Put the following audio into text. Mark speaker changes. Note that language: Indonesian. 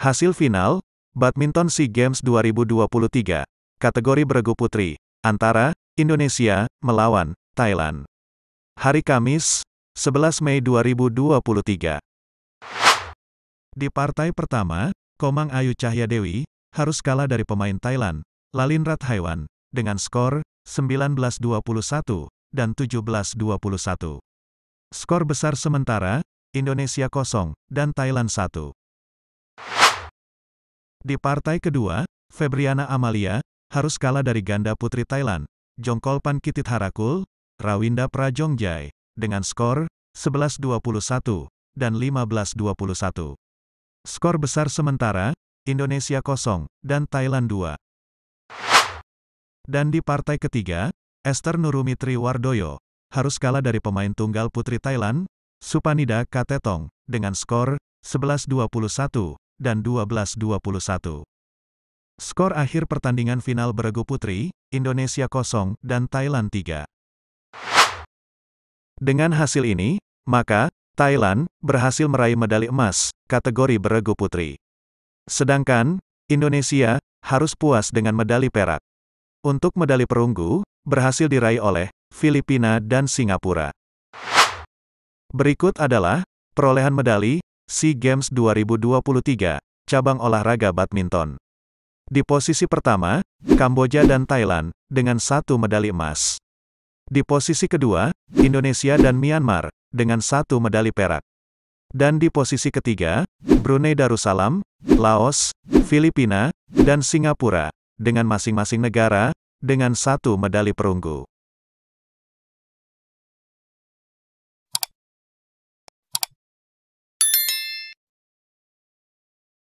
Speaker 1: Hasil final, Badminton SEA Games 2023, kategori bergu putri, antara Indonesia melawan Thailand. Hari Kamis, 11 Mei 2023. Di partai pertama, Komang Ayu Cahya Dewi harus kalah dari pemain Thailand, Lalin Haiwan, dengan skor 19-21 dan 17-21. Skor besar sementara, Indonesia 0 dan Thailand 1. Di partai kedua, Febriana Amalia, harus kalah dari ganda putri Thailand, Jongkolpan Kitit Harakul, Rawinda Prajongjai, dengan skor 11-21 dan 15-21. Skor besar sementara, Indonesia kosong dan Thailand 2. Dan di partai ketiga, Esther Nurumitri Wardoyo, harus kalah dari pemain tunggal putri Thailand, Supanida Katetong, dengan skor 11-21 dan 12-21. Skor akhir pertandingan final beregu putri, Indonesia 0 dan Thailand 3. Dengan hasil ini, maka, Thailand berhasil meraih medali emas kategori beregu putri. Sedangkan, Indonesia harus puas dengan medali perak. Untuk medali perunggu, berhasil diraih oleh Filipina dan Singapura. Berikut adalah perolehan medali SEA Games 2023, cabang olahraga badminton. Di posisi pertama, Kamboja dan Thailand, dengan satu medali emas. Di posisi kedua, Indonesia dan Myanmar, dengan satu medali perak. Dan di posisi ketiga, Brunei Darussalam, Laos, Filipina, dan Singapura, dengan masing-masing negara, dengan satu medali perunggu.